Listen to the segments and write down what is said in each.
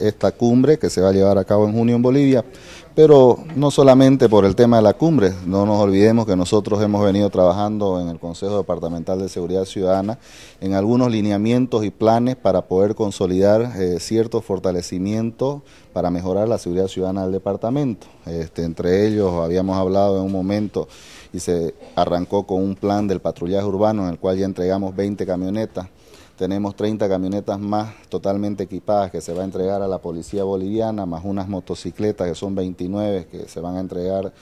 esta cumbre que se va a llevar a cabo en junio en Bolivia, pero no solamente por el tema de la cumbre, no nos olvidemos que nosotros hemos venido trabajando en el Consejo Departamental de Seguridad Ciudadana en algunos lineamientos y planes para poder consolidar eh, ciertos fortalecimientos para mejorar la seguridad ciudadana del departamento. Este, entre ellos habíamos hablado en un momento y se arrancó con un plan del patrullaje urbano en el cual ya entregamos 20 camionetas. Tenemos 30 camionetas más totalmente equipadas que se va a entregar a la policía boliviana, más unas motocicletas que son 29 que se van a entregar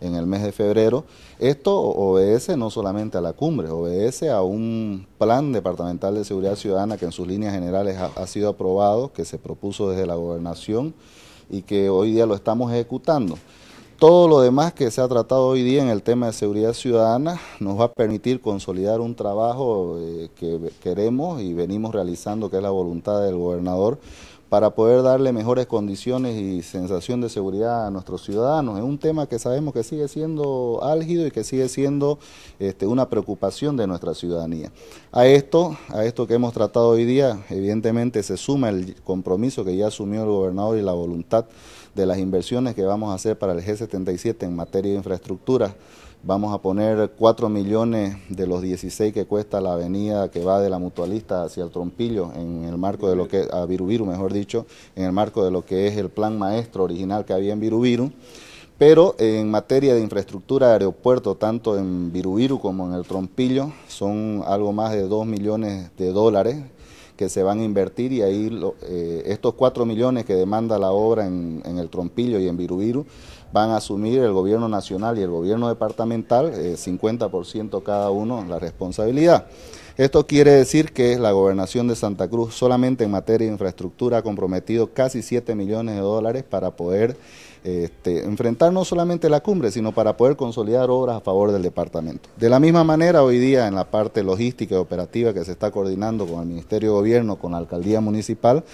en el mes de febrero. Esto obedece no solamente a la cumbre, obedece a un plan departamental de seguridad ciudadana que en sus líneas generales ha, ha sido aprobado, que se propuso desde la gobernación y que hoy día lo estamos ejecutando. Todo lo demás que se ha tratado hoy día en el tema de seguridad ciudadana nos va a permitir consolidar un trabajo eh, que queremos y venimos realizando, que es la voluntad del gobernador, para poder darle mejores condiciones y sensación de seguridad a nuestros ciudadanos. Es un tema que sabemos que sigue siendo álgido y que sigue siendo este, una preocupación de nuestra ciudadanía. A esto, a esto que hemos tratado hoy día, evidentemente se suma el compromiso que ya asumió el gobernador y la voluntad de las inversiones que vamos a hacer para el G77 en materia de infraestructura Vamos a poner 4 millones de los 16 que cuesta la avenida que va de la Mutualista hacia el Trompillo, en el marco de lo que, a Virubiru mejor dicho, en el marco de lo que es el plan maestro original que había en Virubiru. Pero en materia de infraestructura de aeropuerto, tanto en Viruviru como en el Trompillo, son algo más de 2 millones de dólares que se van a invertir y ahí eh, estos 4 millones que demanda la obra en, el Trompillo y en Virubiru van a asumir el gobierno nacional y el gobierno departamental, 50% eh, cada uno, la responsabilidad. Esto quiere decir que la gobernación de Santa Cruz solamente en materia de infraestructura ha comprometido casi 7 millones de dólares para poder este, enfrentar no solamente la cumbre, sino para poder consolidar obras a favor del departamento. De la misma manera, hoy día en la parte logística y operativa que se está coordinando con el Ministerio de Gobierno, con la Alcaldía Municipal,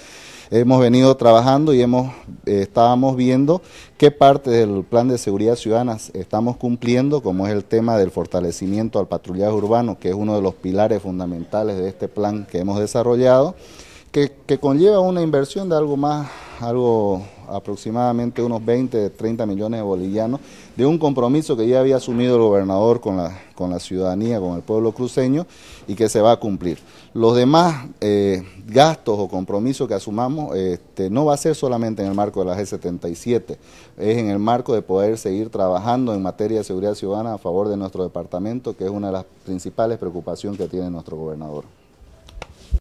hemos venido trabajando y hemos eh, estábamos viendo qué parte del plan de seguridad ciudadana estamos cumpliendo, como es el tema del fortalecimiento al patrullaje urbano, que es uno de los pilares fundamentales de este plan que hemos desarrollado, que, que conlleva una inversión de algo más algo aproximadamente unos 20, 30 millones de bolivianos, de un compromiso que ya había asumido el gobernador con la, ciudadanía, con el pueblo cruceño, y que se va a cumplir. Los demás eh, gastos o compromisos que asumamos este, no va a ser solamente en el marco de la G77, es en el marco de poder seguir trabajando en materia de seguridad ciudadana a favor de nuestro departamento, que es una de las principales preocupaciones que tiene nuestro gobernador.